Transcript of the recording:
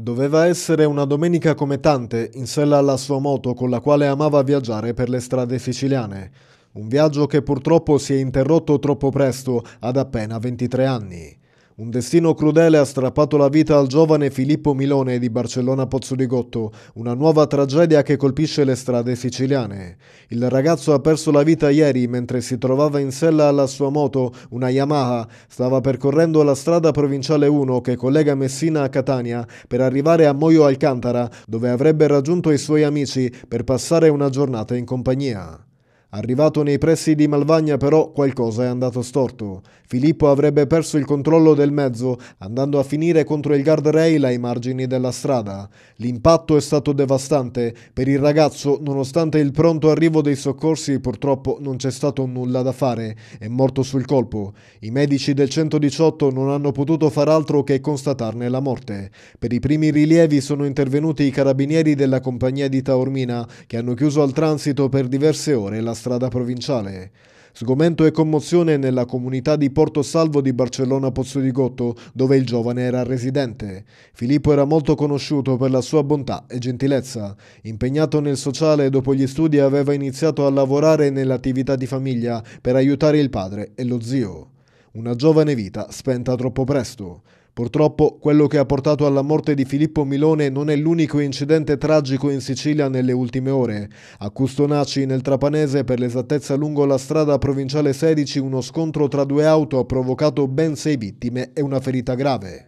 Doveva essere una domenica come tante, in sella alla sua moto con la quale amava viaggiare per le strade siciliane. Un viaggio che purtroppo si è interrotto troppo presto, ad appena 23 anni. Un destino crudele ha strappato la vita al giovane Filippo Milone di Barcellona Pozzo di Gotto, una nuova tragedia che colpisce le strade siciliane. Il ragazzo ha perso la vita ieri mentre si trovava in sella alla sua moto, una Yamaha. Stava percorrendo la strada provinciale 1 che collega Messina a Catania per arrivare a Moio Alcantara, dove avrebbe raggiunto i suoi amici per passare una giornata in compagnia. Arrivato nei pressi di Malvagna però qualcosa è andato storto. Filippo avrebbe perso il controllo del mezzo andando a finire contro il guardrail ai margini della strada. L'impatto è stato devastante. Per il ragazzo, nonostante il pronto arrivo dei soccorsi, purtroppo non c'è stato nulla da fare. È morto sul colpo. I medici del 118 non hanno potuto far altro che constatarne la morte. Per i primi rilievi sono intervenuti i carabinieri della compagnia di Taormina che hanno chiuso al transito per diverse ore la strada provinciale. Sgomento e commozione nella comunità di Porto Salvo di Barcellona Pozzo di Gotto, dove il giovane era residente. Filippo era molto conosciuto per la sua bontà e gentilezza. Impegnato nel sociale, dopo gli studi aveva iniziato a lavorare nell'attività di famiglia per aiutare il padre e lo zio. Una giovane vita spenta troppo presto. Purtroppo quello che ha portato alla morte di Filippo Milone non è l'unico incidente tragico in Sicilia nelle ultime ore. A Custonaci, nel Trapanese, per l'esattezza lungo la strada provinciale 16, uno scontro tra due auto ha provocato ben sei vittime e una ferita grave.